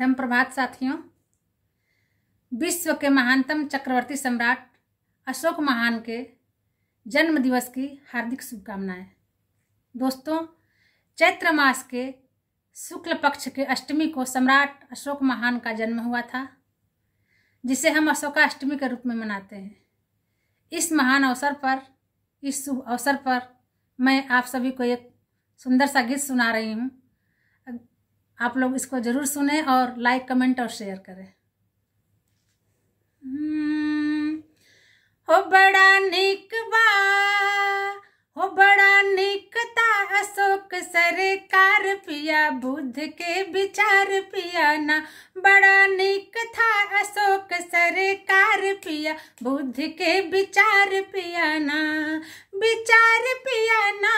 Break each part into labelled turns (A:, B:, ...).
A: धम प्रभात साथियों विश्व के महानतम चक्रवर्ती सम्राट अशोक महान के जन्म दिवस की हार्दिक शुभकामनाएं दोस्तों चैत्र मास के शुक्ल पक्ष के अष्टमी को सम्राट अशोक महान का जन्म हुआ था जिसे हम अशोकाष्टमी के रूप में मनाते हैं इस महान अवसर पर इस शुभ अवसर पर मैं आप सभी को एक सुंदर सा गीत सुना रही हूँ आप लोग इसको ज़रूर सुने और लाइक कमेंट और शेयर करें हम्म, हो बड़ा निक बा हो बड़ा निकता अशोक सरकार पिया बुद्ध के विचार पिया ना बड़ा निक था अशोक सरकार पिया बुद्ध के विचार पिया ना विचार पिया ना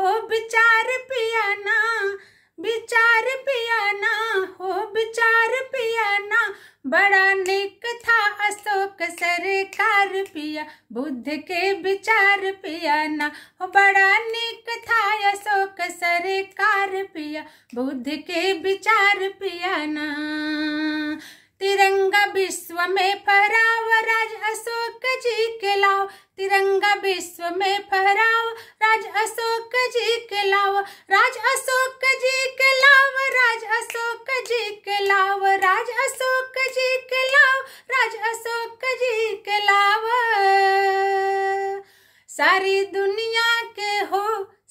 A: हो विचार पिया ना चार पिया ना हो विचार पिया ना बड़ा नेक था अशोक सरकार पिया बुद्ध के विचार पिया ना हो बड़ा नेक था अशोक सरकार पिया बुद्ध के विचार पिया ना तिरंगा विश्व में फहराओ राज अशोक जी के लाओ तिरंगा विश्व में फहराओ राज अशोक जी के लाओ राज अशोक सारी दुनिया के हो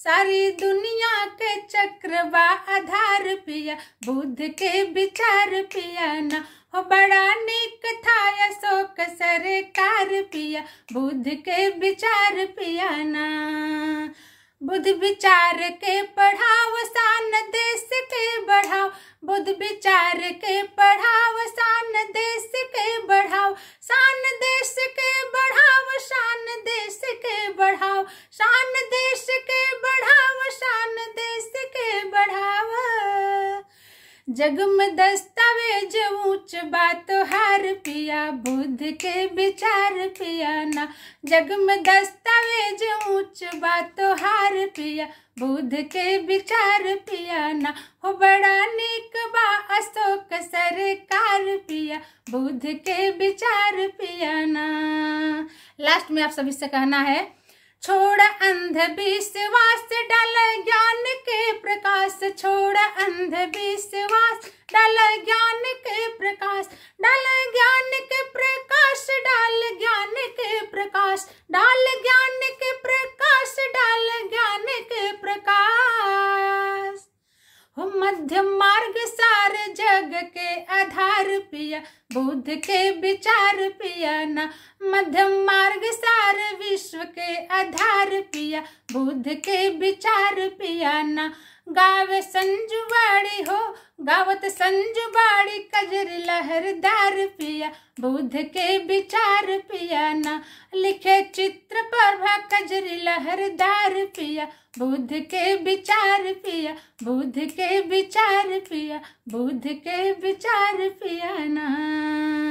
A: सारी दुनिया के चक्रवा आधार पिया बुद्ध के विचार पिया ना हो बड़ा निक था अशोक सरकार पिया बुद्ध के विचार पिया ना बुद्ध विचार के पढ़ाओ सान देश के बढ़ाओ बुद्ध विचार के पढ़ाओ जग में दस्तावेज ऊंच बात हार पिया बुद्ध के विचार पिया ना जग में दस्तावेज ऊंच बात हार पिया बुद्ध के विचार पिया ना हो बड़ा नीक बा अशोक सरकार पिया बुद्ध के विचार पिया ना लास्ट में आप सभी से कहना है छोड़ अंध विश्वास डाल ज्ञान के विश्वास छोड़ अंध विश्वास डाल ज्ञान के प्रकाश डाल ज्ञान के प्रकाश डाल ज्ञान के प्रकाश डाल ज्ञान के प्रकाश डाल ज्ञान के प्रकाश हो मध्यम मार्ग सार जग के आधार पिया बुद्ध के विचार पिया न मध्यम मार्ग सार विश्व के आधार पिया बुद्ध के विचार पिया ना गावे संजू बाड़ी हो गावत संजू बाड़ी कजर दार पिया बुध के विचार पिया ना लिखे चित्र प्रभा कजर लहर दार पिया बुध के विचार पिया बुध के विचार पिया बुध के विचार पिया ना